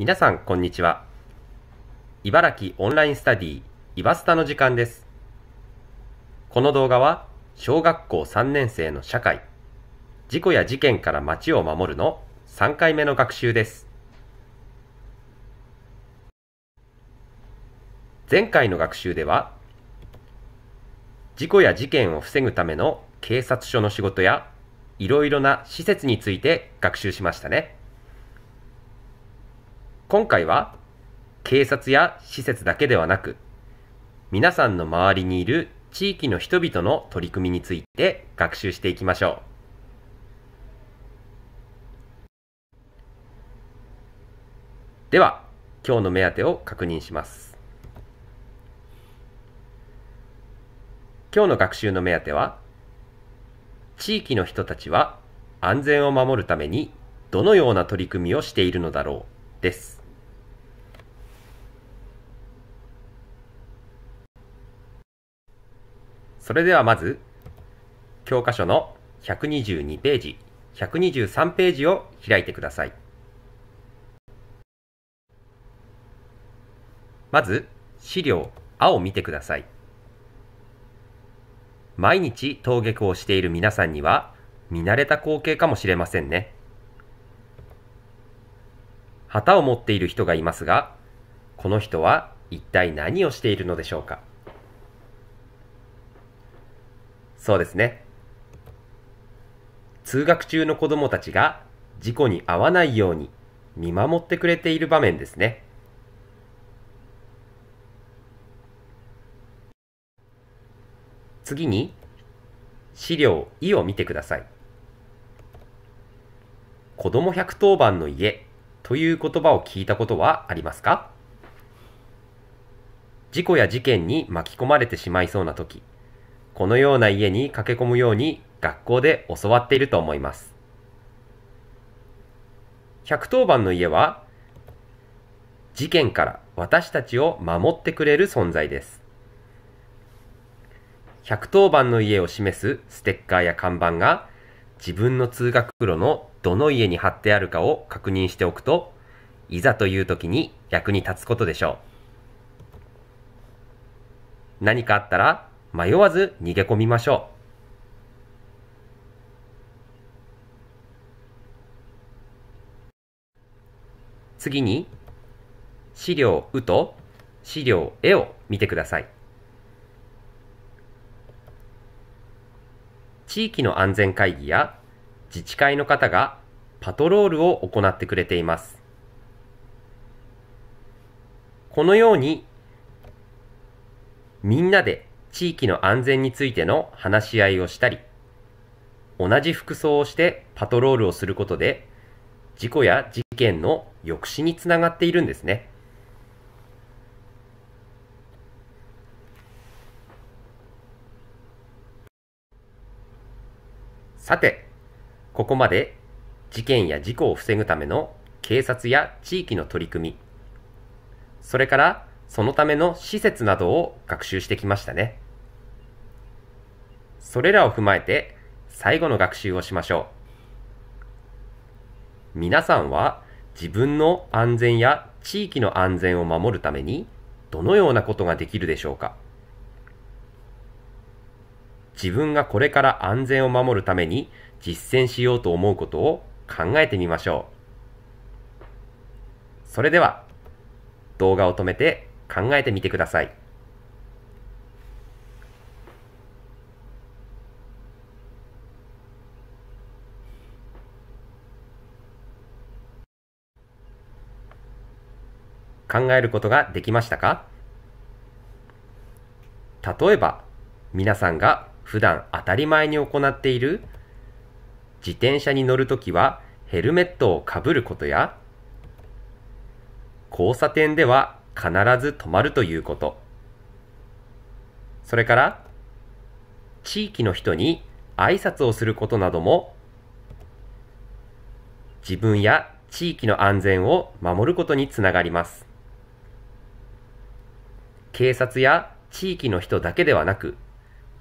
皆さん、こんにちは。茨城オンラインスタディ、イバスタの時間です。この動画は、小学校3年生の社会、事故や事件から街を守るの3回目の学習です。前回の学習では、事故や事件を防ぐための警察署の仕事や、いろいろな施設について学習しましたね。今回は警察や施設だけではなく皆さんの周りにいる地域の人々の取り組みについて学習していきましょうでは今日の目当てを確認します今日の学習の目当ては地域の人たちは安全を守るためにどのような取り組みをしているのだろうですそれではまず、教科書の122ページ、123ページを開いてください。まず、資料、A を見てください。毎日登下校している皆さんには、見慣れた光景かもしれませんね。旗を持っている人がいますが、この人は一体何をしているのでしょうかそうですね。通学中の子供たちが事故に遭わないように見守ってくれている場面ですね。次に、資料いを見てください。子供百1番の家という言葉を聞いたことはありますか事故や事件に巻き込まれてしまいそうな時、このような家に駆け込むように学校で教わっていると思います。110番の家は、事件から私たちを守ってくれる存在です。110番の家を示すステッカーや看板が自分の通学路のどの家に貼ってあるかを確認しておくと、いざという時に役に立つことでしょう。何かあったら迷わず逃げ込みましょう。次に、資料うと資料えを見てください。地域の安全会議や自治会の方がパトロールを行ってくれています。このようにみんなで地域の安全についての話し合いをしたり、同じ服装をしてパトロールをすることで、事故や事件の抑止につながっているんですね。さて、ここまで事件や事故を防ぐための警察や地域の取り組み、それからそのための施設などを学習してきましたね。それらを踏まえて最後の学習をしましょう。皆さんは自分の安全や地域の安全を守るためにどのようなことができるでしょうか自分がこれから安全を守るために実践しようと思うことを考えてみましょう。それでは動画を止めて考えてみてください。考えることができましたか例えば、皆さんが普段当たり前に行っている自転車に乗るときはヘルメットをかぶることや交差点では必ず止まるということ。それから、地域の人に挨拶をすることなども、自分や地域の安全を守ることにつながります。警察や地域の人だけではなく、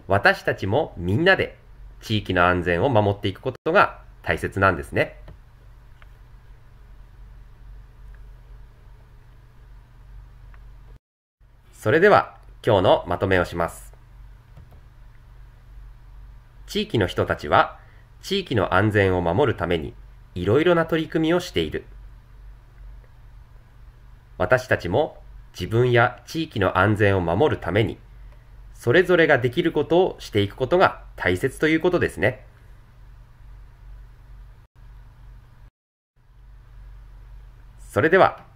私たちもみんなで地域の安全を守っていくことが大切なんですね。それでは今日のまとめをします。地域の人たちは地域の安全を守るためにいろいろな取り組みをしている。私たちも自分や地域の安全を守るためにそれぞれができることをしていくことが大切ということですね。それでは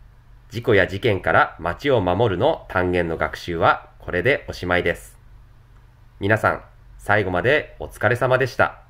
事故や事件から街を守るの単元の学習はこれでおしまいです。皆さん、最後までお疲れ様でした。